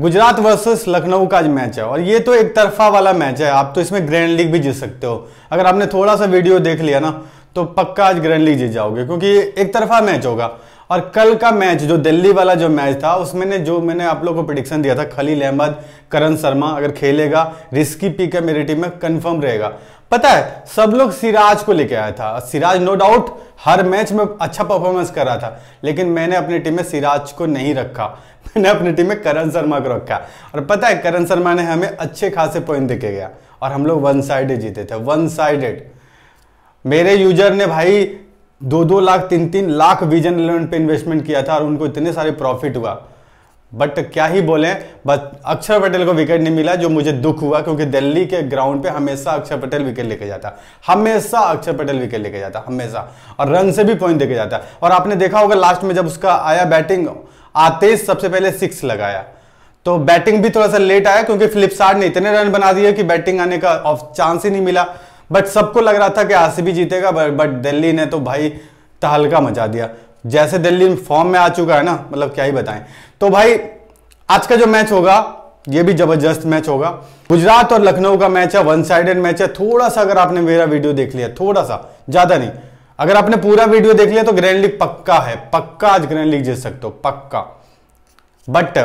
Gujarat versus Lucknow का match है और ये तो एक तरफा वाला मैच है आप तो इसमें ग्रैंड लीग भी जीत सकते हो अगर आपने थोड़ा सा वीडियो देख लिया ना तो पक्का आज ग्रैंड लीग जीत जाओगे क्योंकि एक तरफा मैच होगा और कल का मैच जो दिल्ली वाला जो मैच था उसमें ने जो मैंने आप लोग को प्रडिक्शन दिया था खलील अहमद करण शर्मा अगर खेलेगा रिस्की पी है मेरी टीम में कंफर्म रहेगा पता है सब लोग सिराज को लेके आया था सिराज नो डाउट हर मैच में अच्छा परफॉर्मेंस कर रहा था लेकिन मैंने अपनी टीम में सिराज को नहीं रखा मैंने अपनी टीम में करण शर्मा को रखा और पता है करण शर्मा ने हमें अच्छे खासे पॉइंट देखे गया और हम लोग वन साइडेड जीते थे वन साइडेड मेरे यूजर ने भाई दो दो लाख तीन तीन लाख विजन इलेवन पे इन्वेस्टमेंट किया था और उनको इतने सारे प्रॉफिट हुआ बट क्या ही बोले बस अक्षर पटेल को विकेट नहीं मिला जो मुझे दुख हुआ क्योंकि दिल्ली के ग्राउंड पे हमेशा अक्षर पटेल विकेट लेके जाता हमेशा अक्षर पटेल विकेट लेके जाता हमेशा और रन से भी पॉइंट देके जाता और आपने देखा होगा लास्ट में जब उसका आया बैटिंग आते ही सबसे पहले सिक्स लगाया तो बैटिंग भी थोड़ा सा लेट आया क्योंकि फ्लिपसार्ट ने इतने रन बना दिए कि बैटिंग आने का ऑफ चांस ही नहीं मिला बट सबको लग रहा था कि भी जीतेगा बट दिल्ली ने तो भाई तहलका मचा दिया जैसे दिल्ली फॉर्म में आ चुका है ना मतलब क्या ही बताएं तो भाई आज का जो मैच होगा ये भी जबरदस्त मैच होगा गुजरात और लखनऊ का मैच है वन साइडेड मैच है थोड़ा सा अगर आपने मेरा वीडियो देख लिया थोड़ा सा ज़्यादा नहीं अगर आपने पूरा वीडियो देख लिया तो ग्रैंड लीग पक्का है पक्का आज ग्रैंड लीग जीत सकते हो पक्का बट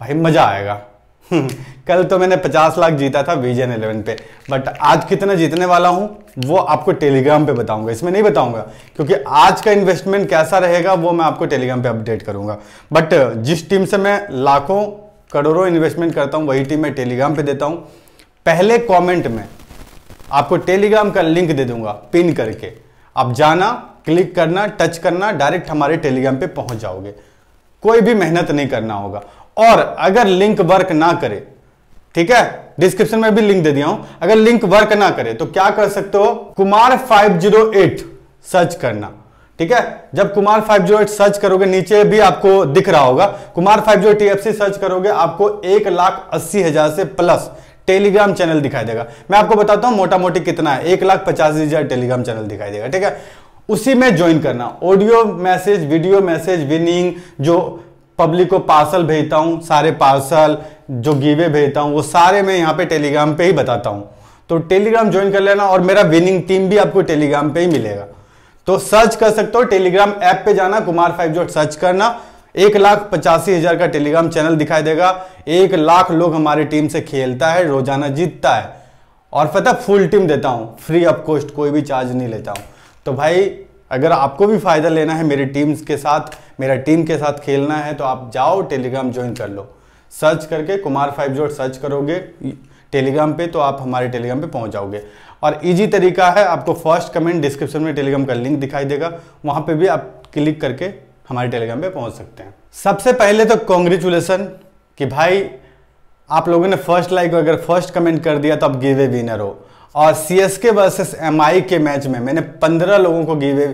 भाई मजा आएगा कल तो मैंने 50 लाख जीता था विजन 11 पे बट आज कितना जीतने वाला हूं वो आपको टेलीग्राम पे बताऊंगा इसमें नहीं बताऊंगा क्योंकि आज का इन्वेस्टमेंट कैसा रहेगा वो मैं आपको टेलीग्राम पे अपडेट करूंगा बट जिस टीम से मैं लाखों करोड़ों इन्वेस्टमेंट करता हूं वही टीम मैं टेलीग्राम पे देता हूं पहले कॉमेंट में आपको टेलीग्राम का लिंक दे दूंगा पिन करके आप जाना क्लिक करना टच करना डायरेक्ट हमारे टेलीग्राम पे पहुंच जाओगे कोई भी मेहनत नहीं करना होगा और अगर लिंक वर्क ना करे ठीक है डिस्क्रिप्शन में भी लिंक दे दिया हूं अगर लिंक वर्क ना करे तो क्या कर सकते हो कुमार 508 सर्च करना ठीक है जब कुमार 508 सर्च करोगे नीचे भी आपको दिख रहा होगा कुमार 508 जीरो सर्च करोगे आपको एक लाख अस्सी हजार से प्लस टेलीग्राम चैनल दिखाई देगा मैं आपको बताता हूं मोटा मोटी कितना है एक लाख पचास हजार टेलीग्राम चैनल दिखाई देगा ठीक है उसी में ज्वाइन करना audio message video message winning जो पब्लिक को पार्सल भेजता हूं सारे पार्सल जो गिवे भेजता हूं वो सारे मैं यहां पे टेलीग्राम पे ही बताता हूं तो टेलीग्राम ज्वाइन कर लेना और मेरा विनिंग टीम भी आपको टेलीग्राम पे ही मिलेगा तो सर्च कर सकते हो टेलीग्राम ऐप पे जाना कुमार फाइव जो सर्च करना एक लाख पचासी हजार का टेलीग्राम चैनल दिखाई देगा एक लाख लोग हमारी टीम से खेलता है रोजाना जीतता है और पता फुल टीम देता हूँ फ्री ऑफ कॉस्ट कोई भी चार्ज नहीं लेता हूँ तो भाई अगर आपको भी फ़ायदा लेना है मेरी टीम के साथ मेरा टीम के साथ खेलना है तो आप जाओ टेलीग्राम ज्वाइन कर लो सर्च करके कुमार फाइव जोड़ सर्च करोगे टेलीग्राम पे तो आप हमारे टेलीग्राम पे पहुंच जाओगे और इजी तरीका है आपको फर्स्ट कमेंट डिस्क्रिप्शन में टेलीग्राम का लिंक दिखाई देगा वहाँ पे भी आप क्लिक करके हमारे टेलीग्राम पे पहुंच सकते हैं सबसे पहले तो कॉन्ग्रेचुलेसन कि भाई आप लोगों ने फर्स्ट लाइक अगर फर्स्ट कमेंट कर दिया तो आप गिवे विनर हो और C S K versus M I के मैच में मैंने पंद्रह लोगों को गिवे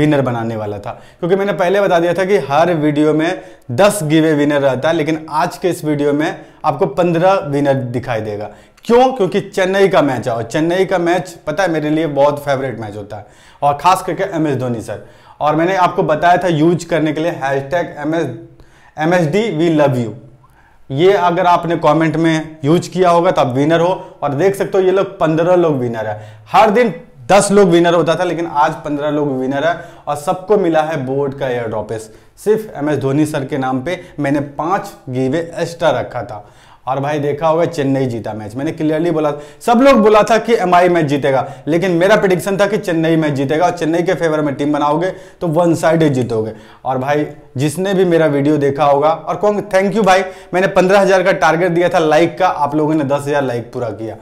विनर बनाने वाला था क्योंकि मैंने पहले बता दिया था कि हर वीडियो में दस गिवे विनर रहता है लेकिन आज के इस वीडियो में आपको पंद्रह विनर दिखाई देगा क्यों क्योंकि चेन्नई का मैच है और चेन्नई का मैच पता है मेरे लिए बहुत फेवरेट मैच होता है और खास करके एम एस धोनी सर और मैंने आपको बताया था यूज करने के लिए hashtag M S M S D V love you ये अगर आपने कमेंट में यूज किया होगा तो आप विनर हो और देख सकते हो ये लोग पंद्रह लोग विनर है हर दिन दस लोग विनर होता था लेकिन आज पंद्रह लोग विनर है और सबको मिला है बोर्ड का एयर ड्रॉपेस सिर्फ एम एस धोनी सर के नाम पे मैंने पांच गीवे एक्स्ट्रा रखा था और भाई देखा होगा चेन्नई जीता मैच मैंने क्लियरली बोला सब लोग बोला था कि एम मैच जीतेगा लेकिन मेरा प्रडिक्शन था कि चेन्नई मैच जीतेगा और चेन्नई के फेवर में टीम बनाओगे तो वन साइड जीतोगे और भाई जिसने भी मेरा वीडियो देखा होगा और कौन थैंक यू भाई मैंने पंद्रह हजार का टारगेट दिया था लाइक का आप लोगों ने दस हजार लाइक पूरा किया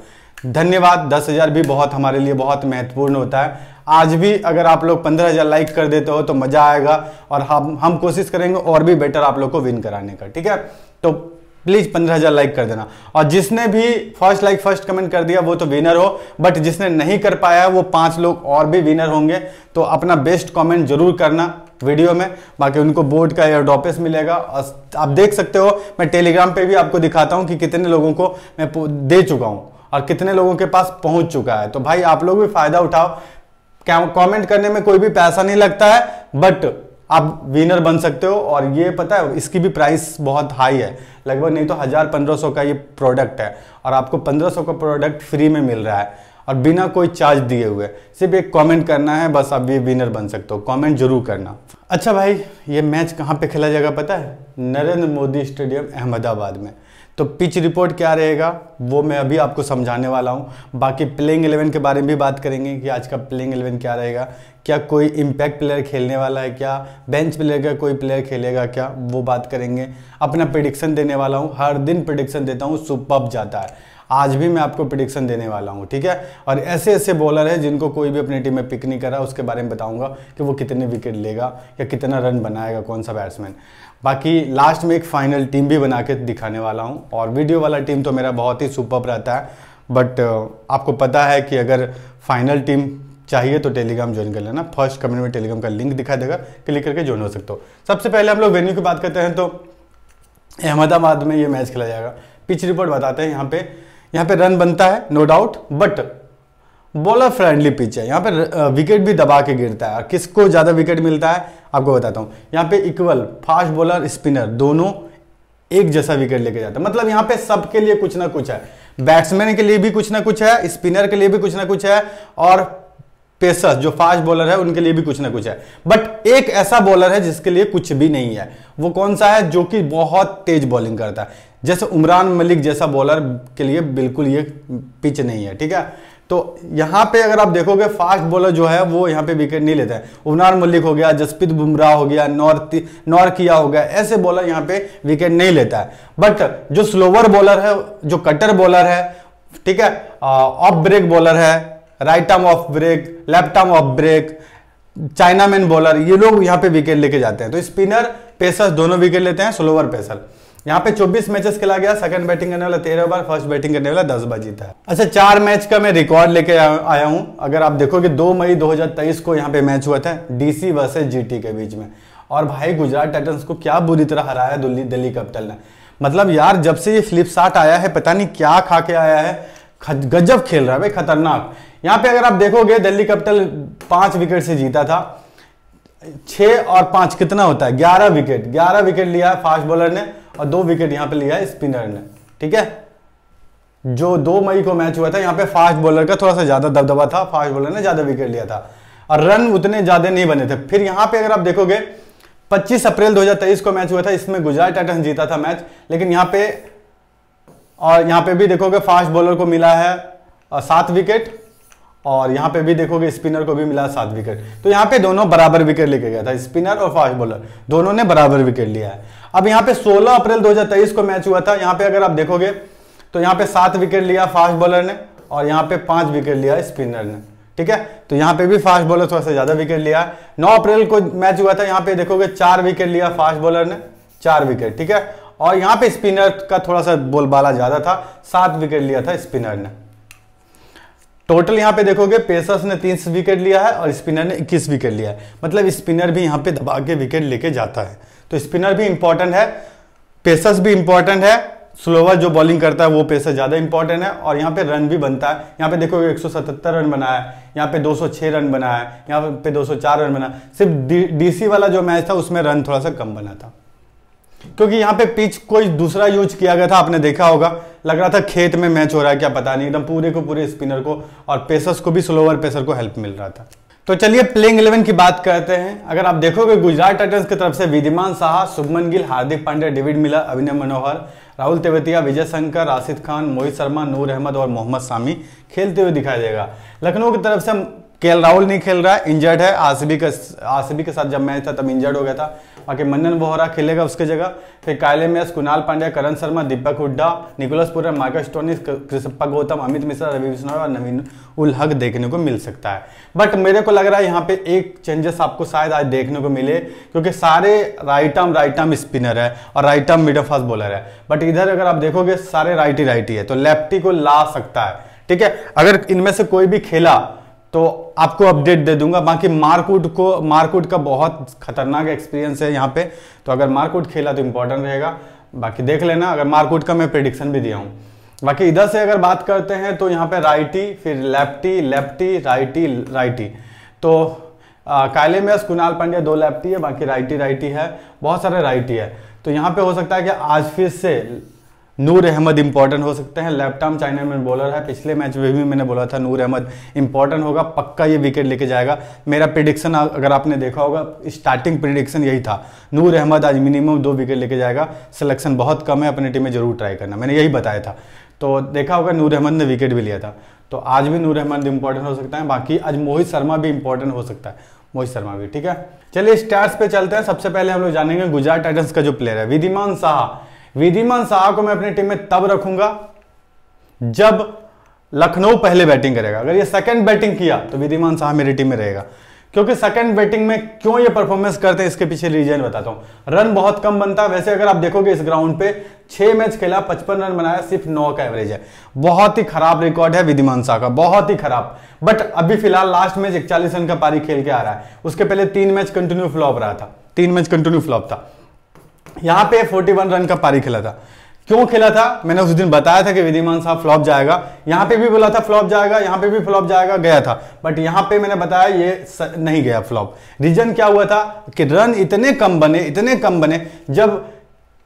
धन्यवाद दस हजार भी बहुत हमारे लिए बहुत महत्वपूर्ण होता है आज भी अगर आप लोग पंद्रह हजार लाइक कर देते हो तो मजा आएगा और हम हम कोशिश करेंगे और भी बेटर आप लोग को विन कराने का ठीक है तो प्लीज पंद्रह हजार लाइक कर देना और जिसने भी फर्स्ट लाइक फर्स्ट कमेंट कर दिया वो तो विनर हो बट जिसने नहीं कर पाया वो पांच लोग और भी विनर होंगे तो अपना बेस्ट कमेंट जरूर करना वीडियो में बाकी उनको बोर्ड का एयर ड्रॉपेस मिलेगा और आप देख सकते हो मैं टेलीग्राम पे भी आपको दिखाता हूँ कि कितने लोगों को मैं दे चुका हूँ और कितने लोगों के पास पहुँच चुका है तो भाई आप लोग भी फायदा उठाओ कॉमेंट करने में कोई भी पैसा नहीं लगता है बट आप विनर बन सकते हो और ये पता है इसकी भी प्राइस बहुत हाई है लगभग नहीं तो हज़ार पंद्रह सौ का ये प्रोडक्ट है और आपको पंद्रह सौ का प्रोडक्ट फ्री में मिल रहा है और बिना कोई चार्ज दिए हुए सिर्फ एक कमेंट करना है बस आप ये विनर बन सकते हो कमेंट जरूर करना अच्छा भाई ये मैच कहाँ पे खेला जाएगा पता है नरेंद्र मोदी स्टेडियम अहमदाबाद में तो पिच रिपोर्ट क्या रहेगा वो मैं अभी आपको समझाने वाला हूँ बाकी प्लेइंग एलेवन के बारे में भी बात करेंगे कि आज का प्लेइंग एलेवन क्या रहेगा क्या कोई इम्पैक्ट प्लेयर खेलने वाला है क्या बेंच प्लेयर का कोई प्लेयर खेलेगा क्या वो बात करेंगे अपना प्रडिक्शन देने वाला हूँ हर दिन प्रडिक्शन देता हूँ सुपअप जाता है आज भी मैं आपको प्रडिक्शन देने वाला हूँ ठीक है और ऐसे ऐसे बॉलर हैं जिनको कोई भी अपनी टीम में पिक नहीं करा उसके बारे में बताऊँगा कि वो कितने विकेट लेगा या कितना रन बनाएगा कौन सा बैट्समैन बाकी लास्ट में एक फाइनल टीम भी बना के दिखाने वाला हूँ और वीडियो वाला टीम तो मेरा बहुत ही सुपअप रहता है बट आपको पता है कि अगर फाइनल टीम चाहिए तो टेलीग्राम ज्वाइन कर लेना फर्स्ट कमेंट में टेलीग्राम का लिंक दिखा देगा क्लिक करके ज्वाइन हो सकते हो सबसे पहले हम लोग वेन्यू की बात करते हैं तो अहमदाबाद में ये मैच खेला जाएगा पिच रिपोर्ट बताते हैं यहाँ पे यहाँ पे रन बनता है no doubt but bowler friendly pitch है यहाँ पे विकेट भी दबा के गिरता है किसको ज़्यादा विकेट मिलता है आपको बताता हूँ यहाँ पे इक्वल फास्ट बॉलर स्पिनर दोनों एक जैसा विकेट लेके जाता है मतलब यहाँ पे सबके लिए कुछ ना कुछ है बैट्समैन के लिए भी कुछ ना कुछ है स्पिनर के लिए भी कुछ ना कुछ है और पेसर्स जो फास्ट बॉलर है उनके लिए भी कुछ ना कुछ है बट एक ऐसा बॉलर है जिसके लिए कुछ भी नहीं है वो कौन सा है जो कि बहुत तेज बॉलिंग करता है जैसे उमरान मलिक जैसा बॉलर के लिए बिल्कुल ये पिच नहीं है ठीक है तो यहाँ पे अगर आप देखोगे फास्ट बॉलर जो है वो यहाँ पे विकेट नहीं लेता है उमरान मलिक हो गया जसप्रीत बुमराह हो गया नॉर्थ नॉर्किया हो गया ऐसे बॉलर यहाँ पे विकेट नहीं लेता है बट जो स्लोवर बॉलर है जो कटर बॉलर है ठीक है ऑफ ब्रेक बॉलर है right arm off break left arm off break chinaman bowler ये लोग यहाँ पे विकेट लेके जाते हैं तो स्पिनर पेसर दोनों विकेट लेते हैं स्लोवर पेसर यहाँ पे 24 मैचेस खेला गया सेकंड बैटिंग करने वाला तेरह बार फर्स्ट बैटिंग करने वाला दस बार जीता है अच्छा चार मैच का मैं रिकॉर्ड लेके आया हूँ अगर आप देखोगे दो मई 2023 को यहाँ पे मैच हुआ था डीसी वर्सेस जीटी के बीच में और भाई गुजरात टाइटन्स को क्या बुरी तरह हराया दिल्ली कैपिटल ने मतलब यार जब से ये फ्लिपसार्ट आया है पता नहीं क्या खा के आया है गजब खेल रहा है भाई खतरनाक यहाँ पे अगर आप देखोगे दिल्ली कैपिटल पांच विकेट से जीता था छः और पांच कितना होता है ग्यारह विकेट ग्यारह विकेट लिया है फास्ट बॉलर ने और दो विकेट यहाँ पे लिया है स्पिनर ने ठीक है जो दो मई को मैच हुआ था यहाँ पे फास्ट बॉलर का थोड़ा सा ज़्यादा दबदबा था फास्ट बॉलर ने ज़्यादा विकेट लिया था और रन उतने ज़्यादा नहीं बने थे फिर यहाँ पे अगर आप देखोगे 25 अप्रैल 2023 को मैच हुआ था इसमें गुजरात टाइटन जीता था मैच लेकिन यहाँ पे और यहाँ पे भी देखोगे फास्ट बॉलर को मिला है सात विकेट और यहाँ पे भी देखोगे स्पिनर को भी मिला सात विकेट तो यहाँ पे दोनों बराबर विकेट लेके गया था स्पिनर और फास्ट बॉलर दोनों ने बराबर विकेट लिया है अब यहाँ पे 16 अप्रैल 2023 को मैच हुआ था यहाँ पे अगर आप देखोगे तो यहाँ पे सात विकेट लिया फास्ट बॉलर ने और यहाँ पे पांच विकेट लिया स्पिनर ने ठीक है तो यहाँ पे भी फास्ट बॉलर थोड़ा सा ज्यादा विकेट लिया है नौ अप्रैल को मैच हुआ था यहाँ पे देखोगे चार विकेट लिया फास्ट बॉलर ने चार विकेट ठीक है और यहां पे स्पिनर का थोड़ा सा बोलबाला ज़्यादा था सात विकेट लिया था स्पिनर ने टोटल यहां पे देखोगे पेसर्स ने तीस विकेट लिया है और स्पिनर ने इक्कीस विकेट लिया है मतलब स्पिनर भी यहां पे दबा के विकेट लेके जाता है तो स्पिनर भी इंपॉर्टेंट है पेसर्स भी इंपॉर्टेंट है स्लोवर जो बॉलिंग करता है वो पेसर ज़्यादा इंपॉर्टेंट है और यहाँ पे रन भी बनता है यहाँ पे देखोगे 177 रन बनाया है यहाँ पे 206 रन बनाया है यहाँ पे 204 रन बनाया सिर्फ डीसी वाला जो मैच था उसमें रन थोड़ा सा कम बना था क्योंकि यहाँ पे पिच कोई दूसरा यूज किया गया था आपने देखा होगा लग रहा था खेत में मैच हो रहा है क्या पता नहीं एकदम पूरे को पूरे स्पिनर को और पेसर्स को भी स्लोवर पेसर को हेल्प मिल रहा था तो चलिए प्लेइंग इलेवन की बात करते हैं अगर आप देखोगे गुजरात टाइटन्स की तरफ से विधिमान साहा शुभमन गिल हार्दिक पांडे डेविड मिला अभिनय मनोहर राहुल तेवतिया विजय शंकर राशिद खान मोहित शर्मा नूर अहमद और मोहम्मद शामी खेलते हुए दिखाई देगा लखनऊ की तरफ से के राहुल नहीं खेल रहा है इंजर्ड है आसिबी के आसिबी के साथ जब मैच था तब इंजर्ड हो गया था बाकी मनन बोहरा खेलेगा उसके जगह फिर Kyle Mayers Krunal Pandya Karan Sharma Deepak Hooda Nicholas Pooran Michael Stoinis Krishnappa Gowtham Amit Mishra Ravi विश्व और नवीन उल हक देखने को मिल सकता है बट मेरे को लग रहा है यहाँ पे एक चेंजेस आपको शायद आज देखने को मिले क्योंकि सारे right arm right arm spinner है और right arm middle fast bowler है बट इधर अगर आप देखोगे सारे राइट ही राइट ही है तो लेफ्टी को ला सकता है ठीक है अगर इनमें से कोई भी खेला तो आपको अपडेट दे दूंगा बाकी मार्कवुड को मार्कवुड का बहुत खतरनाक एक्सपीरियंस है यहाँ पे तो अगर मार्कवुड खेला तो इम्पोर्टेंट रहेगा बाकी देख लेना अगर मार्कवुड का मैं प्रिडिक्शन भी दिया हूँ बाकी इधर से अगर बात करते हैं तो यहाँ पे राइटी फिर लेफ्टी लेफ्टी राइटी राइटी तो काले में कुणाल पांड्या दो लेफ्टी है बाकी राइटी राइटी है बहुत सारे राइटी है तो यहाँ पे हो सकता है कि आज फिर से नूर अहमद इंपॉर्टेंट हो सकते हैं लेफ्ट चाइना में बॉलर है पिछले तो मैच में भी मैंने बोला था नूर अहमद इंपॉर्टेंट होगा पक्का ये विकेट लेके जाएगा मेरा प्रिडिक्शन अगर आपने देखा होगा स्टार्टिंग प्रिडिक्शन यही था नूर अहमद आज मिनिमम दो विकेट लेके जाएगा सिलेक्शन बहुत कम है अपनी टीम में जरूर ट्राई करना मैंने यही बताया था तो देखा होगा नूर अहमद ने विकेट भी लिया था तो आज भी नूर अहमद इंपॉर्टेंट हो सकता है बाकी आज मोहित शर्मा भी इंपॉर्टेंट हो सकता है मोहित शर्मा भी ठीक है चलिए स्टार्स पे चलते हैं सबसे पहले हम लोग जानेंगे गुजरात टाइटन्स का जो प्लेयर है विधिमान शाह विधिमान शाह को मैं अपनी टीम में तब रखूंगा जब लखनऊ पहले बैटिंग करेगा अगर ये सेकंड बैटिंग किया तो विधिमान शाह मेरी टीम में रहेगा क्योंकि सेकंड बैटिंग में क्यों ये परफॉर्मेंस करते हैं इसके पीछे रीजन बताता हूं रन बहुत कम बनता है वैसे अगर आप देखोगे इस ग्राउंड पे छह मैच खेला पचपन रन बनाया सिर्फ नौ का एवरेज है बहुत ही खराब रिकॉर्ड है विधिमान शाह का बहुत ही खराब बट अभी फिलहाल लास्ट मैच इकचालीस रन का पारी खेल के आ रहा है उसके पहले तीन मैच कंटिन्यू फ्लॉप रहा था तीन मैच कंटिन्यू फ्लॉप था यहां पे 41 रन का पारी खेला था क्यों खेला था मैंने उस दिन बताया था कि विधिमान साहब फ्लॉप जाएगा यहां पे भी बोला था फ्लॉप जाएगा यहां पे भी फ्लॉप जाएगा गया था बट यहां पे मैंने बताया ये स, नहीं गया फ्लॉप रीजन क्या हुआ था कि रन इतने कम बने इतने कम बने जब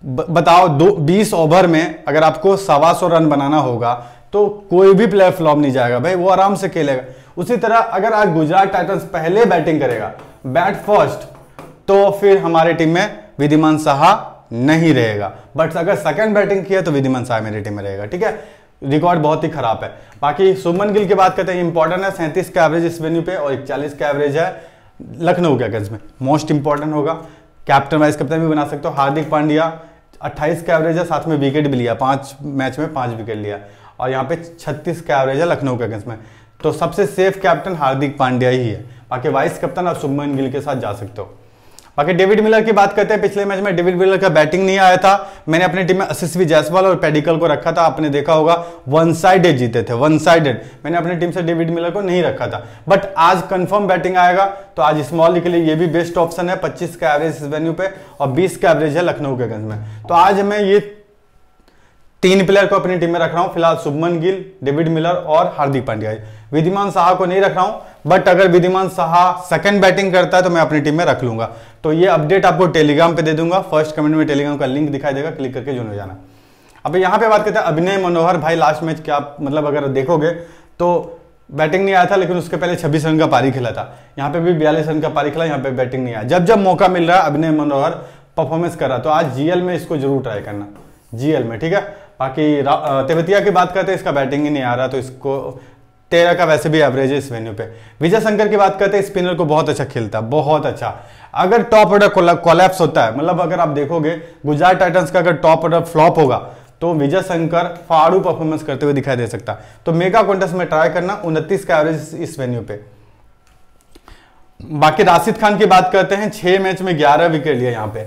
ब, बताओ दो बीस ओवर में अगर आपको सवा सौ रन बनाना होगा तो कोई भी प्लेयर फ्लॉप नहीं जाएगा भाई वो आराम से खेलेगा उसी तरह अगर आज गुजरात टाइटंस पहले बैटिंग करेगा बैट फर्स्ट तो फिर हमारे टीम में विधिमान साहा नहीं रहेगा बट अगर सेकंड बैटिंग किया तो विधिमान साहा मेरी टीम में रहेगा ठीक है रिकॉर्ड बहुत ही खराब है बाकी सुमन गिल की बात करते हैं इंपॉर्टेंट है सैंतीस का एवरेज इस वेन्यू पे और इकचालीस का एवरेज है लखनऊ के अगेंस्ट में मोस्ट इंपॉर्टेंट होगा कैप्टन वाइस कैप्टन भी बना सकते हो हार्दिक पांड्या 28 का एवरेज है साथ में विकेट भी लिया पांच मैच में पांच विकेट लिया और यहाँ पे 36 का एवरेज है लखनऊ के अगेंस्ट में तो सबसे सेफ कैप्टन हार्दिक पांड्या ही है बाकी वाइस कैप्टन आप सुमन गिल के साथ जा सकते हो बाकी डेविड मिलर की बात करते हैं पिछले मैच में डेविड मिलर का बैटिंग नहीं आया था मैंने अपनी टीम में असिस्वी जायसवाल और पेडिकल को रखा था आपने देखा होगा वन साइडेड जीते थे वन साइडेड मैंने अपनी टीम से डेविड मिलर को नहीं रखा था बट आज कंफर्म बैटिंग आएगा तो आज स्मॉल के लिए ये भी बेस्ट ऑप्शन है पच्चीस का एवरेज इस वेन्यू पे और बीस का एवरेज है लखनऊ के गंज में तो आज मैं ये तीन प्लेयर को अपनी टीम में रख रहा हूँ फिलहाल शुभमन गिल डेविड मिलर और हार्दिक पांड्या विधिमान शाह को नहीं रख रहा हूँ बट अगर विधिमान साहा सेकंड बैटिंग करता है तो मैं अपनी टीम में रख लूंगा तो ये अपडेट आपको टेलीग्राम पे दे दूंगा फर्स्ट कमेंट में टेलीग्राम का लिंक दिखाई देगा क्लिक करके जुड़ जाना अब यहाँ पे बात करते हैं अभिनय मनोहर भाई लास्ट मैच क्या मतलब अगर देखोगे तो बैटिंग नहीं आया था लेकिन उसके पहले छब्बीस रन का पारी खेला था यहाँ पे भी बयालीस रन का पारी खेला यहाँ पे बैटिंग नहीं आया जब जब मौका मिल रहा है अभिनय मनोहर परफॉर्मेंस कर रहा तो आज जीएल में इसको जरूर ट्राई करना जीएल में ठीक है बाकी तेवतिया की बात करते हैं इसका बैटिंग ही नहीं आ रहा तो इसको तेरह का वैसे भी एवरेज है इस वेन्यू पे विजय शंकर की बात करते हैं स्पिनर को बहुत अच्छा खेलता है बहुत अच्छा अगर टॉप ऑर्डर कोलैप्स होता है मतलब अगर आप देखोगे गुजरात टाइटंस का अगर टॉप ऑर्डर फ्लॉप होगा तो विजय शंकर फाड़ू परफॉर्मेंस करते हुए दिखाई दे सकता तो मेगा कॉन्टेस्ट में ट्राई करना उनतीस का एवरेज इस वेन्यू पे बाकी राशिद खान की बात करते हैं छह मैच में ग्यारह विकेट लिया यहाँ पे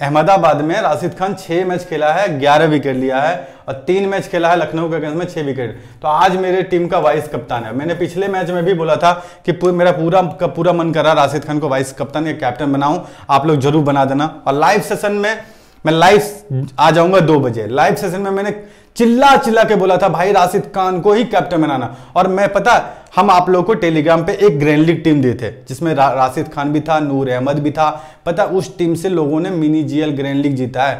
अहमदाबाद में राशिद खान छः मैच खेला है ग्यारह विकेट लिया है और तीन मैच खेला है लखनऊ के अगेंस्ट में छः विकेट तो आज मेरे टीम का वाइस कप्तान है मैंने पिछले मैच में भी बोला था कि मेरा पूरा का पूरा मन कर रहा राशिद खान को वाइस कप्तान या कैप्टन बनाऊं आप लोग जरूर बना देना और लाइव सेशन में मैं लाइव आ जाऊंगा दो बजे लाइव सेशन में मैंने चिल्ला चिल्ला के बोला था भाई राशिद खान को ही कैप्टन बनाना और मैं पता हम आप लोगों को टेलीग्राम पे एक ग्रैंड लीग टीम दिए थे जिसमें रा, राशिद खान भी था नूर अहमद भी था पता उस टीम से लोगों ने मिनी जीएल ग्रैंड लीग जीता है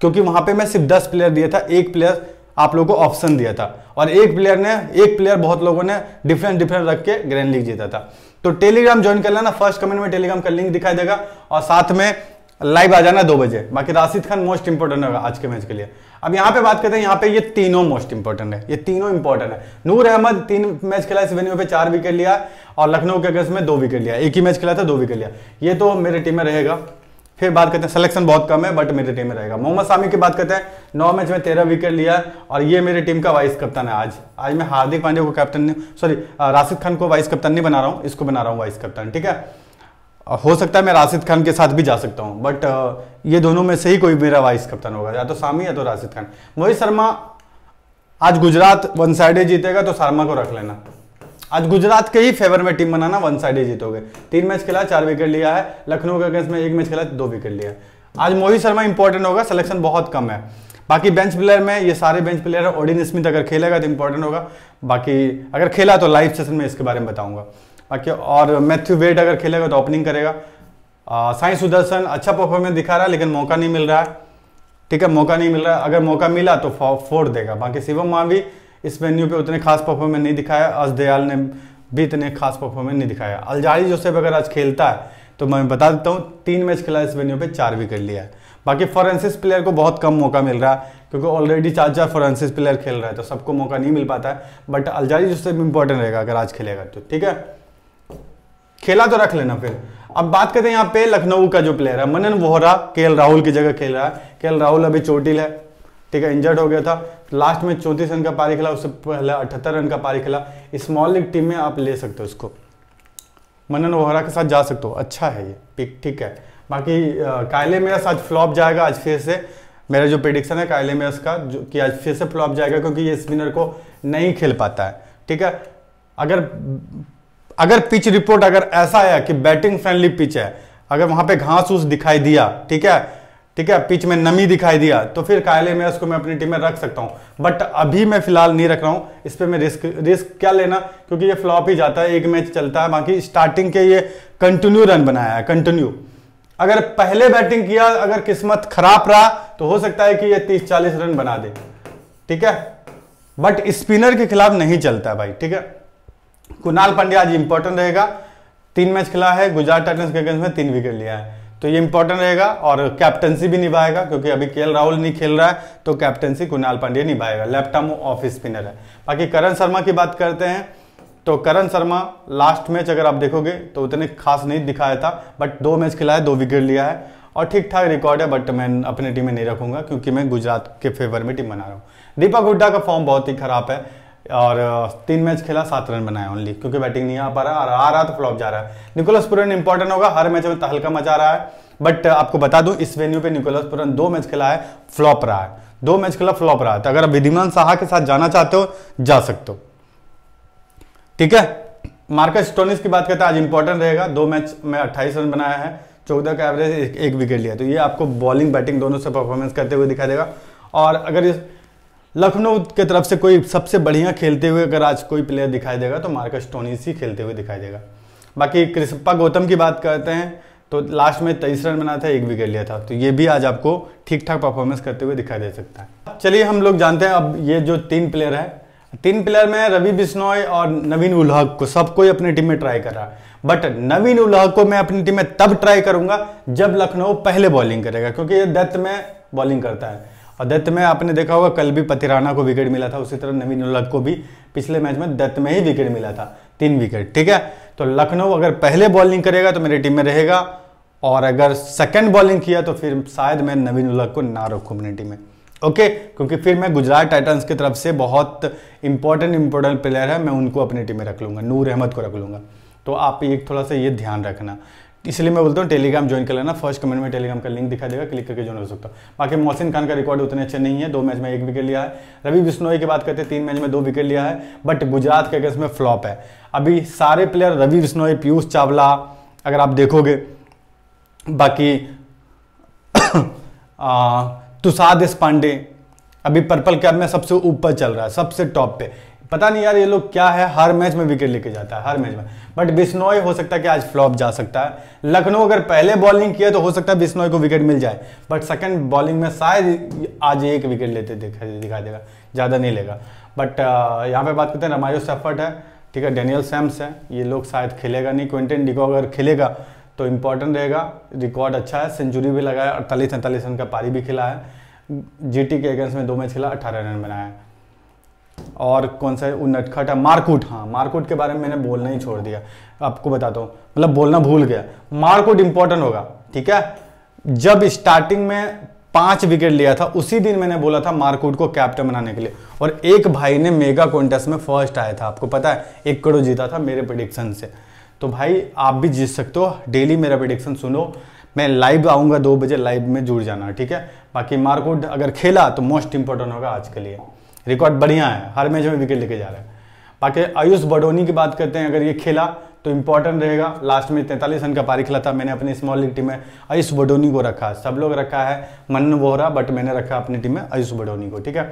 क्योंकि वहां पे मैं सिर्फ दस प्लेयर दिया था एक प्लेयर आप लोगों को ऑप्शन दिया था और एक प्लेयर ने एक प्लेयर बहुत लोगों ने डिफरेंट डिफरेंट रख के ग्रैंड लीग जीता था तो टेलीग्राम ज्वाइन कर लेना फर्स्ट कमेंट में टेलीग्राम का लिंक दिखाई देगा और साथ में लाइव आ जाना दो बजे बाकी राशिद खान मोस्ट इंपॉर्टेंट होगा आज के मैच के लिए अब यहाँ पे बात करते हैं यहाँ पे ये तीनों मोस्ट इंपॉर्टेंट है ये तीनों इंपॉर्टेंट है नूर अहमद तीन मैच खेला इस वेन्यू पे चार विकेट लिया और लखनऊ के अगस्त में दो विकेट लिया एक ही मैच खेला था दो विकेट लिया ये तो मेरे टीम में रहेगा फिर बात करते हैं सिलेक्शन बहुत कम है बट मेरी टीम में रहेगा मोहम्मद शामी की बात करते हैं नौ मैच में तेरह विकेट लिया और ये मेरी टीम का वाइस कप्तान है आज आज मैं हार्दिक पांडे को कैप्टन सॉरी राशिद खान को वाइस कप्तान नहीं बना रहा हूँ इसको बना रहा हूँ वाइस कप्तान ठीक है हो सकता है मैं राशिद खान के साथ भी जा सकता हूँ बट ये दोनों में से ही कोई मेरा वाइस कप्तान होगा या तो सामी या तो राशिद खान मोहित शर्मा आज गुजरात वन साइडे जीतेगा तो शर्मा को रख लेना आज गुजरात के ही फेवर में टीम बनाना वन साइड ही जीतोगे तीन मैच खेला चार विकेट लिया है लखनऊ के अगेंस्ट में एक मैच खेला दो विकेट लिया आज मोहित शर्मा इंपॉर्टेंट होगा सिलेक्शन बहुत कम है बाकी बेंच प्लेयर में ये सारे बेंच प्लेयर ओडिन स्मिथ अगर खेलेगा तो इंपॉर्टेंट होगा बाकी अगर खेला तो लाइव सेशन में इसके बारे में बताऊंगा बाकी और मैथ्यू वेट अगर खेलेगा तो ओपनिंग करेगा साई सुदर्शन अच्छा परफॉर्मेंस दिखा रहा है लेकिन मौका नहीं मिल रहा है ठीक है मौका नहीं मिल रहा है अगर मौका मिला तो फोर देगा बाकी शिवम मां भी इस वेन्यू पे उतने खास परफॉर्मेंस नहीं दिखाया अज दयाल ने भी इतने खास परफॉर्मेंस नहीं दिखाया अलजारी जोसेफ अगर आज खेलता है तो मैं बता देता हूँ तीन मैच खेला इस वेन्यू पे चार विकेट लिया है बाकी फॉरेंसिस प्लेयर को बहुत कम मौका मिल रहा है क्योंकि ऑलरेडी चार चार फॉरेंसिस प्लेयर खेल रहा है तो सबको मौका नहीं मिल पाता है बट अलजारी जोसेफ इंपॉर्टेंट रहेगा अगर आज खेलेगा तो ठीक है खेला तो रख लेना फिर अब बात करते हैं यहाँ पे लखनऊ का जो प्लेयर है मनन वोहरा के राहुल की जगह खेल रहा है के राहुल अभी चोटिल है ठीक है इंजर्ड हो गया था लास्ट में चौंतीस रन का पारी खेला उससे पहले अठहत्तर रन का पारी खेला स्मॉल लीग टीम में आप ले सकते हो उसको मनन वोहरा के साथ जा सकते हो अच्छा है ये पिक ठीक है बाकी कायले मेरस आज फ्लॉप जाएगा आज फिर से मेरा जो प्रिडिक्शन है कायले मेरस का जो कि आज फिर से फ्लॉप जाएगा क्योंकि ये स्पिनर को नहीं खेल पाता है ठीक है अगर अगर पिच रिपोर्ट अगर ऐसा है कि बैटिंग फ्रेंडली पिच है अगर वहां पे घास उस दिखाई दिया ठीक है ठीक है पिच में नमी दिखाई दिया तो फिर कायले में उसको मैं अपनी टीम में रख सकता हूं बट अभी मैं फिलहाल नहीं रख रहा हूं इस पर मैं रिस्क रिस्क क्या लेना क्योंकि ये फ्लॉप ही जाता है एक मैच चलता है बाकी स्टार्टिंग के ये कंटिन्यू रन बनाया है कंटिन्यू अगर पहले बैटिंग किया अगर किस्मत खराब रहा तो हो सकता है कि ये तीस चालीस रन बना दे ठीक है बट स्पिनर के खिलाफ नहीं चलता भाई ठीक है कुणाल पांड्या आज इंपॉर्टेंट रहेगा तीन मैच खेला है गुजरात टाइटन्स के अगेंस्ट में तीन विकेट लिया है तो ये इंपॉर्टेंट रहेगा और कैप्टनसी भी निभाएगा क्योंकि अभी के राहुल नहीं खेल रहा है तो कैप्टनसी कुणाल पांड्या निभाएगा लेफ्ट आर्म ऑफ स्पिनर है बाकी करण शर्मा की बात करते हैं तो करण शर्मा लास्ट मैच अगर आप देखोगे तो उतने खास नहीं दिखाया था बट दो मैच खिला है दो विकेट लिया है और ठीक ठाक रिकॉर्ड है बट मैं अपने टीम में नहीं रखूंगा क्योंकि मैं गुजरात के फेवर में टीम बना रहा हूँ दीपक हुड्डा का फॉर्म बहुत ही खराब है और तीन मैच खेला सात रन बनाए ओनली क्योंकि बैटिंग नहीं आ पा रहा और आ रहा तो फ्लॉप जा रहा है निकोलस पुरन इंपॉर्टेंट होगा हर मैच में तहलका तो मचा रहा है बट आपको बता दूं इस वेन्यू पे निकोलस पुरन दो मैच खेला है फ्लॉप रहा है दो मैच खेला फ्लॉप रहा है तो अगर आप विधिमान साहा के साथ जाना चाहते हो जा सकते हो ठीक है मार्कस स्टोनिस की बात करते हैं आज इंपॉर्टेंट रहेगा दो मैच में अट्ठाईस रन बनाया है चौदह का एवरेज एक, एक विकेट लिया तो ये आपको बॉलिंग बैटिंग दोनों से परफॉर्मेंस करते हुए दिखाई देगा और अगर इस लखनऊ के तरफ से कोई सबसे बढ़िया खेलते हुए अगर आज कोई प्लेयर दिखाई देगा तो मार्कस टोनिस ही खेलते हुए दिखाई देगा बाकी कृष्पा गौतम की बात करते हैं तो लास्ट में तेईस रन बना था एक विकेट लिया था तो ये भी आज आपको ठीक ठाक परफॉर्मेंस करते हुए दिखाई दे सकता है चलिए हम लोग जानते हैं अब ये जो तीन प्लेयर है तीन प्लेयर में रवि बिश्नोई और नवीन उल्हक को सब कोई अपनी टीम में ट्राई कर रहा है बट नवीन उल्हक को मैं अपनी टीम में तब ट्राई करूंगा जब लखनऊ पहले बॉलिंग करेगा क्योंकि ये डेथ में बॉलिंग करता है और दत्त में आपने देखा होगा कल भी पथिराना को विकेट मिला था उसी तरह नवीन उल्लक को भी पिछले मैच में दत्त में ही विकेट मिला था तीन विकेट ठीक है तो लखनऊ अगर पहले बॉलिंग करेगा तो मेरी टीम में रहेगा और अगर सेकंड बॉलिंग किया तो फिर शायद मैं नवीन उल्लक को ना रखूँ अपनी टीम में ओके क्योंकि फिर मैं गुजरात टाइटन्स की तरफ से बहुत इंपॉर्टेंट इंपॉर्टेंट प्लेयर है मैं उनको अपनी टीम में रख लूँगा नूर अहमद को रख लूँगा तो आप एक थोड़ा सा ये ध्यान रखना इसलिए मैं बोलता हूँ टेलीग्राम ज्वाइन कर लेना फर्स्ट कमेंट में टेलीग्राम का लिंक दिखा देगा क्लिक करके ज्वाइन हो सकता हूँ बाकी मोहसिन खान का रिकॉर्ड उतने अच्छे नहीं है दो मैच में एक विकेट लिया है रवि बिश्नोई की बात करते हैं तीन मैच में दो विकेट लिया है बट गुजरात के अगेंस्ट में फ्लॉप है अभी सारे प्लेयर रवि बिश्नोई पीयूष चावला अगर आप देखोगे बाकी तुषार देश पांडे अभी पर्पल कैप में सबसे ऊपर चल रहा है सबसे टॉप पे पता नहीं यार ये लोग क्या है हर मैच में विकेट लेके जाता है हर मैच में बट बिस्नोई हो सकता है कि आज फ्लॉप जा सकता है लखनऊ अगर पहले बॉलिंग किया तो हो सकता है बिस्नोई को विकेट मिल जाए बट सेकंड बॉलिंग में शायद आज एक विकेट लेते दिखाई देगा ज़्यादा नहीं लेगा बट यहाँ पे बात करते हैं रमायो सेफर्ट है ठीक है डेनियल सैम्स है ये लोग शायद खेलेगा नहीं क्विंटन डिको अगर खेलेगा तो इम्पॉर्टेंट रहेगा रिकॉर्ड अच्छा है सेंचुरी भी लगाया अड़तालीस अड़तालीस रन का पारी भी खिला है जीटी के अगेंस्ट में दो मैच खेला अठारह रन बनाया है और कौन सा वो नटखट है मारकूट हाँ मारकूट के बारे में मैंने बोलना ही छोड़ दिया आपको बताता हूँ मतलब बोलना भूल गया मारकूट इंपॉर्टेंट होगा ठीक है जब स्टार्टिंग में पांच विकेट लिया था उसी दिन मैंने बोला था मारकूट को कैप्टन बनाने के लिए और एक भाई ने मेगा कॉन्टेस्ट में फर्स्ट आया था आपको पता है एक करोड़ जीता था मेरे प्रडिक्शन से तो भाई आप भी जीत सकते हो डेली मेरा प्रडिक्शन सुनो मैं लाइव आऊँगा दो बजे लाइव में जुड़ जाना ठीक है बाकी मारकूट अगर खेला तो मोस्ट इंपॉर्टेंट होगा आज के लिए रिकॉर्ड बढ़िया है हर मैच में विकेट लेके जा रहा है बाकी आयुष बडोनी की बात करते हैं अगर ये खेला तो इंपॉर्टेंट रहेगा लास्ट में तैंतालीस रन का पारी खेला था मैंने अपनी स्मॉल लीग टीम में आयुष बडोनी को रखा सब लोग रखा है मनु वोहरा बट मैंने रखा अपनी टीम में आयुष बडोनी को ठीक है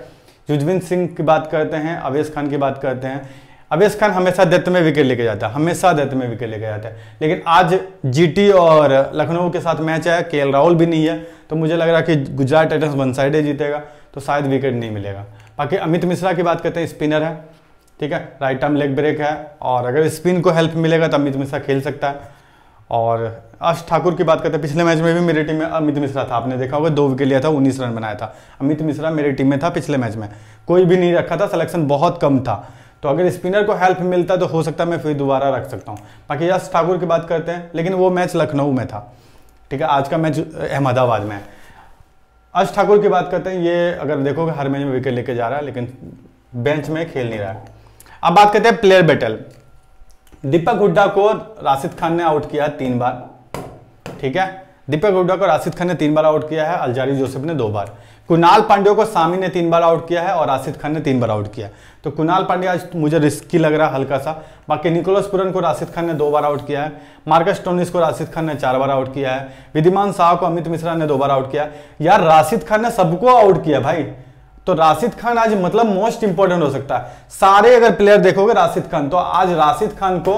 युजविंद सिंह की बात करते हैं अवेश खान की बात करते हैं अवेश खान हमेशा दत्त में विकेट लेके जाता है हमेशा दत्त में विकेट लेके जाता है लेकिन आज जीटी और लखनऊ के साथ मैच है के राहुल भी नहीं है तो मुझे लग रहा है कि गुजरात टाइटन्स वन साइड जीतेगा तो शायद विकेट नहीं मिलेगा बाकी अमित मिश्रा की बात करते हैं स्पिनर है ठीक है राइट आर्म लेग ब्रेक है और अगर स्पिन को हेल्प मिलेगा तो अमित मिश्रा खेल सकता है और अश ठाकुर की बात करते हैं पिछले मैच में भी मेरी टीम में अमित मिश्रा था आपने देखा होगा दो विकेट लिया था उन्नीस रन बनाया था अमित मिश्रा मेरी टीम में था पिछले मैच में कोई भी नहीं रखा था सिलेक्शन बहुत कम था तो अगर स्पिनर को हेल्प मिलता तो हो सकता है मैं फिर दोबारा रख सकता हूँ बाकी यश ठाकुर की बात करते हैं लेकिन वो मैच लखनऊ में था ठीक है आज का मैच अहमदाबाद में है आज ठाकुर की बात करते हैं ये अगर देखोगे हर मैच में विकेट लेके जा रहा है लेकिन बेंच में खेल नहीं रहा है अब बात करते हैं प्लेयर बैटल दीपक हुड्डा को राशिद खान ने आउट किया तीन बार ठीक है दीपक हुड्डा को राशिद खान ने तीन बार आउट किया है अलजारी जोसेफ ने दो बार कुणाल पांडे को सामी ने तीन बार आउट किया है और राशिद खान ने तीन बार आउट किया है तो कुणाल पांडे आज मुझे रिस्की लग रहा है हल्का सा बाकी निकोलस पुरन को राशिद खान ने दो बार आउट किया है मार्कस टोनिस को राशिद खान ने चार बार आउट किया है विधिमान शाह को अमित मिश्रा ने दो बार आउट किया यार राशिद खान ने सबको आउट किया भाई तो राशिद खान आज मतलब मोस्ट इंपॉर्टेंट हो सकता है सारे अगर प्लेयर देखोगे राशिद खान तो आज राशिद खान को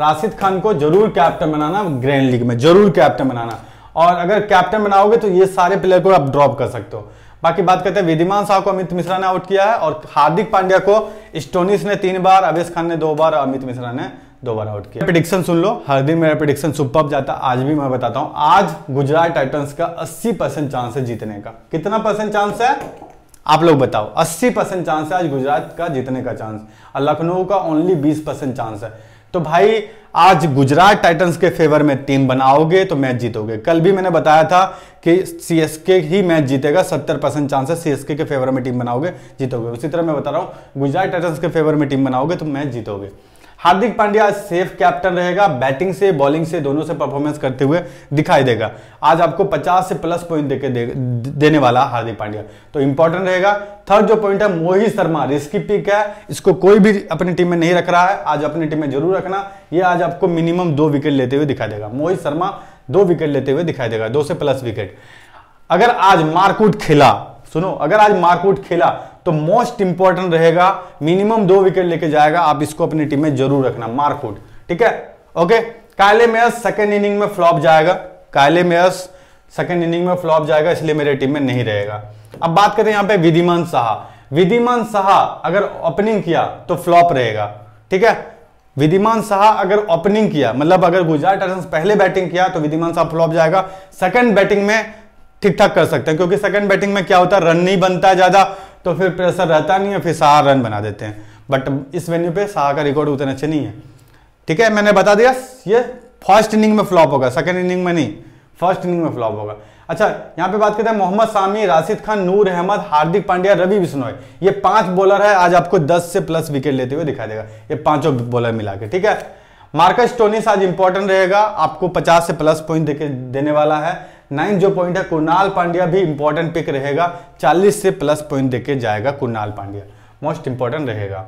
राशिद खान को जरूर कैप्टन बनाना ग्रैंड लीग में जरूर कैप्टन बनाना और अगर कैप्टन बनाओगे तो ये सारे प्लेयर को आप ड्रॉप कर सकते हो बाकी बात करते हैं विधिमान साहब को अमित मिश्रा ने आउट किया है और हार्दिक पांड्या को स्टोनिस ने तीन बार अवेश खान ने दो बार और अमित मिश्रा ने दो बार आउट किया प्रिडिक्शन सुन लो हर दिन मेरा प्रिडिक्शन सुपर जाता आज भी मैं बताता हूं आज गुजरात टाइटन्स का 80 परसेंट चांस है जीतने का कितना परसेंट चांस है आप लोग बताओ 80 परसेंट चांस है आज गुजरात का जीतने का चांस और लखनऊ का ओनली 20 परसेंट चांस है तो भाई आज गुजरात टाइटंस के फेवर में टीम बनाओगे तो मैच जीतोगे कल भी मैंने बताया था कि सीएसके ही मैच जीतेगा सत्तर परसेंट चांसेस सीएसके के फेवर में टीम बनाओगे जीतोगे उसी तरह मैं बता रहा हूँ गुजरात टाइटंस के फेवर में टीम बनाओगे तो मैच जीतोगे हार्दिक पांड्या सेफ कैप्टन रहेगा बैटिंग से बॉलिंग से दोनों से परफॉर्मेंस करते हुए दिखाई देगा आज आपको 50 से प्लस पॉइंट देके दे, देने वाला हार्दिक पांड्या तो इंपॉर्टेंट रहेगा थर्ड जो पॉइंट है मोहित शर्मा रिस्की पिक है इसको कोई भी अपनी टीम में नहीं रख रहा है आज अपनी टीम में जरूर रखना ये आज आपको मिनिमम दो विकेट लेते हुए दिखाई देगा मोहित शर्मा दो विकेट लेते हुए दिखाई देगा दो से प्लस विकेट अगर आज मारकूट खेला सुनो अगर आज मारकूट खेला तो मोस्ट इंपॉर्टेंट रहेगा मिनिमम दो विकेट लेके जाएगा आप इसको अपनी टीम में जरूर रखना मार्कवुड ठीक है okay Kyle Mayers second inning में फ्लॉप जाएगा कायले मेयर्स सेकेंड इनिंग में फ्लॉप जाएगा इसलिए मेरे टीम में नहीं रहेगा अब बात करें यहां पे विधिमान साहा विधिमान साहा अगर ओपनिंग किया तो फ्लॉप रहेगा ठीक है विधिमान साहा अगर ओपनिंग किया मतलब अगर गुजरात टाइटन्स पहले बैटिंग किया तो विधिमान साहा फ्लॉप जाएगा सेकंड बैटिंग में ठीक ठाक कर सकते हैं क्योंकि सेकंड बैटिंग में क्या होता है रन नहीं बनता ज्यादा तो फिर प्रेशर रहता नहीं है फिर सहा रन बना देते हैं बट इस वेन्यू पे शाह का रिकॉर्ड उतना अच्छा नहीं है ठीक है मैंने बता दिया ये फर्स्ट इनिंग में फ्लॉप होगा सेकेंड इनिंग में नहीं फर्स्ट इनिंग में फ्लॉप होगा अच्छा यहाँ पे बात करते हैं मोहम्मद सामी राशिद खान नूर अहमद हार्दिक पांड्या रवि बिश्नोई ये पांच बॉलर है आज आपको दस से प्लस विकेट लेते हुए दिखाई देगा ये पांचों बॉलर मिला के ठीक है मार्कस टोनिस आज इंपॉर्टेंट रहेगा आपको 50 से प्लस पॉइंट देने वाला है नाइन जो पॉइंट है कुणाल पांड्या भी इंपॉर्टेंट पिक रहेगा चालीस से प्लस पॉइंट देके जाएगा कुणाल पांड्या मोस्ट इंपॉर्टेंट रहेगा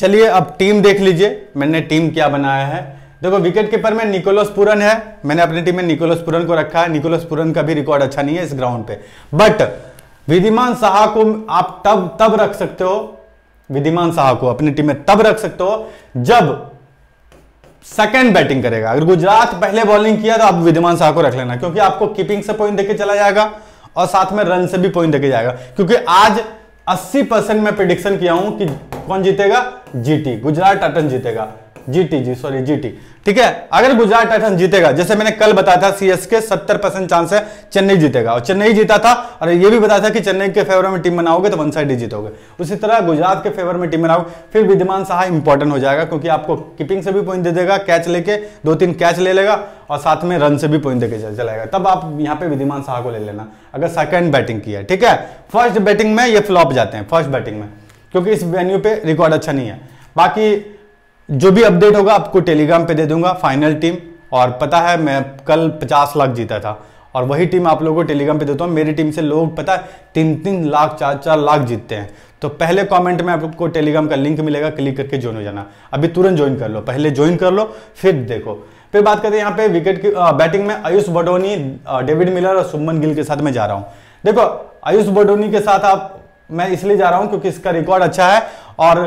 चलिए अब टीम देख लीजिए मैंने टीम क्या बनाया है देखो विकेट कीपर में निकोलस पुरन है मैंने अपनी टीम में निकोलस पुरन को रखा है निकोलस पुरन का भी रिकॉर्ड अच्छा नहीं है इस ग्राउंड पे बट विधिमान शाह को आप तब तब रख सकते हो विधिमान शाह को अपनी टीम में तब रख सकते हो जब सेकंड बैटिंग करेगा अगर गुजरात पहले बॉलिंग किया तो आप विद्यमान शाह को रख लेना क्योंकि आपको कीपिंग से पॉइंट देके चला जाएगा और साथ में रन से भी पॉइंट देके जाएगा क्योंकि आज 80 परसेंट मैं प्रिडिक्शन किया हूं कि कौन जीतेगा जीटी गुजरात टाटन जीतेगा जीटी जी सॉरी जीटी ठीक है अगर गुजरात टाइटन जीतेगा जैसे मैंने कल बताया था सीएसके 70 परसेंट चांस है चेन्नई जीतेगा और चेन्नई जीता था और ये भी बताया था कि चेन्नई के फेवर में टीम बनाओगे तो वन साइड ही जीतोगे उसी तरह गुजरात के फेवर में टीम बनाओगे फिर विद्यमान शाह इंपॉर्टेंट हो जाएगा क्योंकि आपको कीपिंग से भी पॉइंट दे देगा कैच लेके दो तीन कैच ले लेगा और साथ में रन से भी पॉइंट देके चलाएगा तब आप यहाँ पे विद्यमान शाह को ले लेना अगर सेकेंड बैटिंग की है ठीक है फर्स्ट बैटिंग में ये फ्लॉप जाते हैं फर्स्ट बैटिंग में क्योंकि इस वेन्यू पे रिकॉर्ड अच्छा नहीं है बाकी जो भी अपडेट होगा आपको टेलीग्राम पे दे दूंगा फाइनल टीम और पता है मैं कल पचास लाख जीता था और वही टीम आप लोगों को टेलीग्राम पे देता हूँ मेरी टीम से लोग पता है तीन तीन लाख चार चार लाख जीतते हैं तो पहले कमेंट में आपको टेलीग्राम का लिंक मिलेगा क्लिक करके ज्वाइन हो जाना अभी तुरंत ज्वाइन कर लो पहले ज्वाइन कर लो फिर देखो फिर बात करते हैं यहाँ पे विकेट की बैटिंग में आयुष बडोनी डेविड मिलर और सुमन गिल के साथ मैं जा रहा हूँ देखो आयुष बडोनी के साथ आप मैं इसलिए जा रहा हूँ क्योंकि इसका रिकॉर्ड अच्छा है और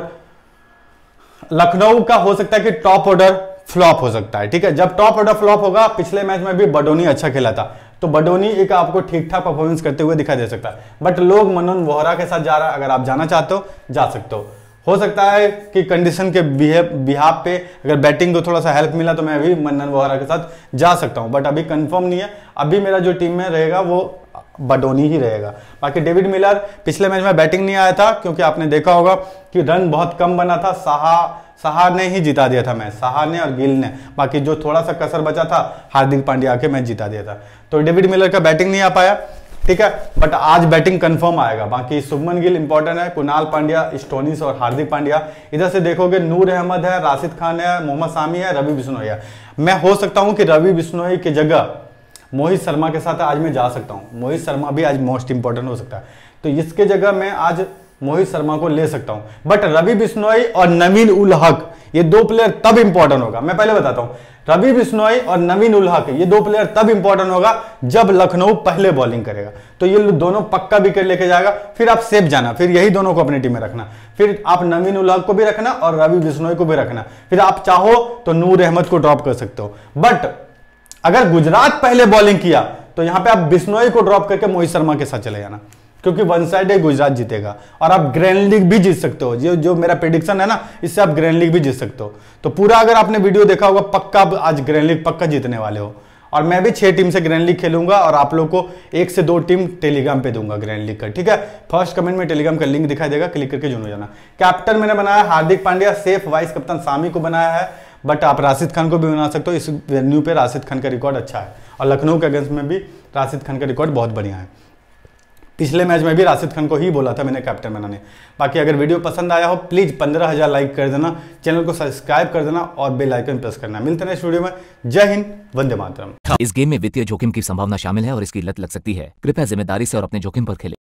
लखनऊ का हो सकता है कि टॉप ऑर्डर फ्लॉप हो सकता है ठीक है जब टॉप ऑर्डर फ्लॉप होगा पिछले मैच में भी बडोनी अच्छा खेला था तो बडोनी एक आपको ठीक ठाक परफॉर्मेंस करते हुए दिखाई दे सकता है बट लोग मनोन वोहरा के साथ जा रहा है अगर आप जाना चाहते हो जा सकते हो हो सकता है कि कंडीशन के बिहाब पे अगर बैटिंग को थोड़ा सा हेल्प मिला तो मैं भी मनन वोहरा के साथ जा सकता हूं बट अभी कंफर्म नहीं है अभी मेरा जो टीम में रहेगा वो बडोनी ही रहेगा बाकी डेविड मिलर पिछले मैच में बैटिंग नहीं आया था क्योंकि आपने देखा होगा कि रन बहुत कम बना था सहा साहा ने ही जिता दिया था मैं साहा ने और गिल ने बाकी जो थोड़ा सा कसर बचा था हार्दिक पांड्या के मैच जिता दिया था तो डेविड मिलर का बैटिंग नहीं आ पाया ठीक है बट आज बैटिंग कंफर्म आएगा बाकी सुभमन गिल इंपॉर्टेंट है कुणाल पांड्या स्टोनिस और हार्दिक पांड्या इधर से देखोगे नूर अहमद है राशिद खान है मोहम्मद सामी है रवि बिश्नोई है मैं हो सकता हूं कि रवि बिश्नोई की जगह मोहित शर्मा के साथ आज मैं जा सकता हूँ मोहित शर्मा भी आज मोस्ट इंपॉर्टेंट हो सकता है तो इसके जगह मैं आज मोहित शर्मा को ले सकता हूँ बट रवि बिश्नोई और नवीन उल हक ये दो प्लेयर तब इंपॉर्टेंट होगा मैं पहले बताता हूँ रवि बिश्नोई और नवीन उल हक ये दो प्लेयर तब इंपॉर्टेंट होगा जब लखनऊ पहले बॉलिंग करेगा तो ये दोनों पक्का विकेट लेके जाएगा फिर आप सेफ जाना फिर यही दोनों को अपनी टीम में रखना फिर आप नवीन उल हक को भी रखना और रवि बिश्नोई को भी रखना फिर आप चाहो तो नूर अहमद को ड्रॉप कर सकते हो बट अगर गुजरात पहले बॉलिंग किया तो यहां पे आप बिश्नोई को ड्रॉप करके मोहित शर्मा के साथ चले जाना क्योंकि वन साइड गुजरात जीतेगा और आप ग्रैंड लीग भी जीत सकते हो जो जो मेरा प्रिडिक्शन है ना इससे आप ग्रैंड लीग भी जीत सकते हो तो पूरा अगर आपने वीडियो देखा होगा पक्का आज ग्रैंड लीग पक्का जीतने वाले हो और मैं भी छह टीम से ग्रैंड लीग खेलूंगा और आप लोग को एक से दो टीम टेलीग्राम पे दूंगा ग्रैंड लीग का ठीक है फर्स्ट कमेंट में टेलीग्राम का लिंक दिखाई देगा क्लिक करके जुड़ जाना कैप्टन मैंने बनाया हार्दिक पांड्या सेफ वाइस कप्तान सामी को बनाया है बट आप राशिद खान को भी बना सकते हो इस वेन्यू पे राशिद खान का रिकॉर्ड अच्छा है और लखनऊ के अगेंस्ट में भी राशिद खान का रिकॉर्ड बहुत बढ़िया है पिछले मैच में भी राशिद खान को ही बोला था मैंने कैप्टन बनाने बाकी अगर वीडियो पसंद आया हो प्लीज़ पंद्रह हज़ार लाइक कर देना चैनल को सब्सक्राइब कर देना और बेल आइकन प्रेस करना मिलते हैं नेक्स्ट वीडियो में जय हिंद वंदे मातरम हाँ, इस गेम में वित्तीय जोखिम की संभावना शामिल है और इसकी लत लग सकती है कृपया जिम्मेदारी से और अपने जोखिम पर खेले